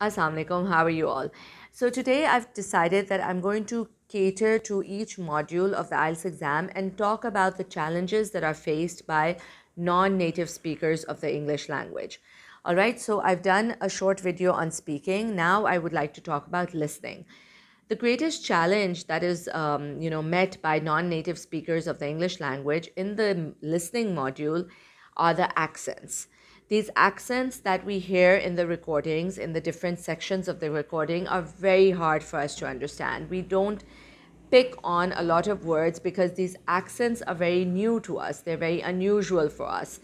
Assalamualaikum. alaikum, how are you all? So today I've decided that I'm going to cater to each module of the IELTS exam and talk about the challenges that are faced by non-native speakers of the English language. All right, so I've done a short video on speaking. Now I would like to talk about listening. The greatest challenge that is, um, you know, met by non-native speakers of the English language in the listening module are the accents these accents that we hear in the recordings, in the different sections of the recording, are very hard for us to understand. We don't pick on a lot of words because these accents are very new to us, they're very unusual for us.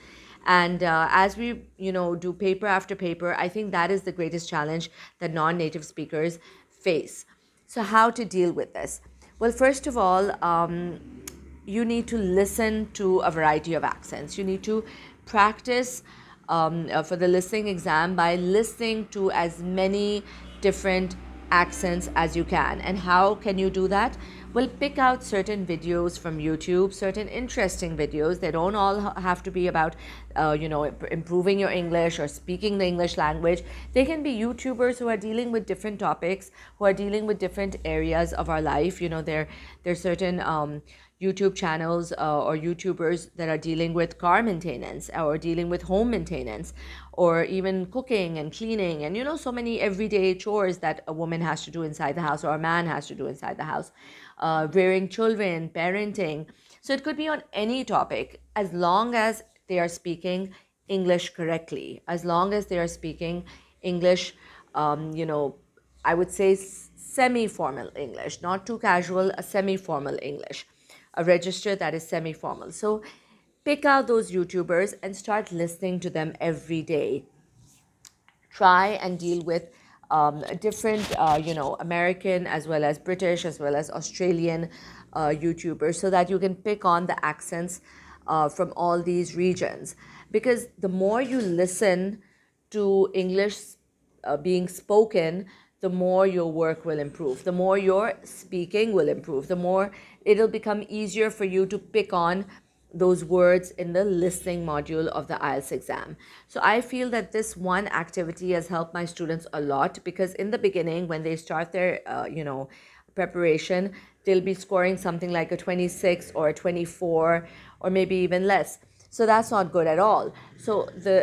And uh, as we, you know, do paper after paper, I think that is the greatest challenge that non-native speakers face. So how to deal with this? Well, first of all, um, you need to listen to a variety of accents. You need to practice um, uh, for the listening exam by listening to as many different accents as you can. And how can you do that? will pick out certain videos from YouTube, certain interesting videos. They don't all have to be about, uh, you know, improving your English or speaking the English language. They can be YouTubers who are dealing with different topics, who are dealing with different areas of our life. You know, there there's certain. Um, YouTube channels uh, or YouTubers that are dealing with car maintenance uh, or dealing with home maintenance or even cooking and cleaning and you know so many everyday chores that a woman has to do inside the house or a man has to do inside the house uh, rearing children, parenting. So it could be on any topic as long as they are speaking English correctly, as long as they are speaking English, um, you know, I would say semi formal English, not too casual, a semi formal English, a register that is semi formal. So pick out those YouTubers and start listening to them every day. Try and deal with um, different, uh, you know, American as well as British as well as Australian uh, YouTubers so that you can pick on the accents uh, from all these regions. Because the more you listen to English uh, being spoken, the more your work will improve, the more your speaking will improve, the more it'll become easier for you to pick on those words in the listening module of the IELTS exam. So I feel that this one activity has helped my students a lot because in the beginning, when they start their, uh, you know, preparation, they'll be scoring something like a 26 or a 24 or maybe even less. So that's not good at all. So the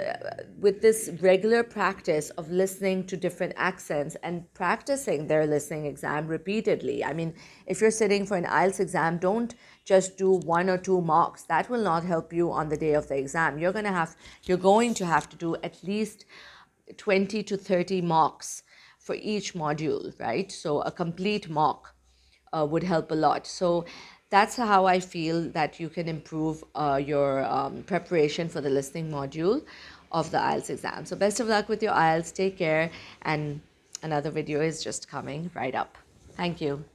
with this regular practice of listening to different accents and practicing their listening exam repeatedly. I mean, if you're sitting for an IELTS exam, don't just do one or two mocks. That will not help you on the day of the exam. You're going to have you're going to have to do at least 20 to 30 mocks for each module, right? So a complete mock uh, would help a lot. So that's how I feel that you can improve uh, your um, preparation for the listening module of the IELTS exam. So best of luck with your IELTS. Take care. And another video is just coming right up. Thank you.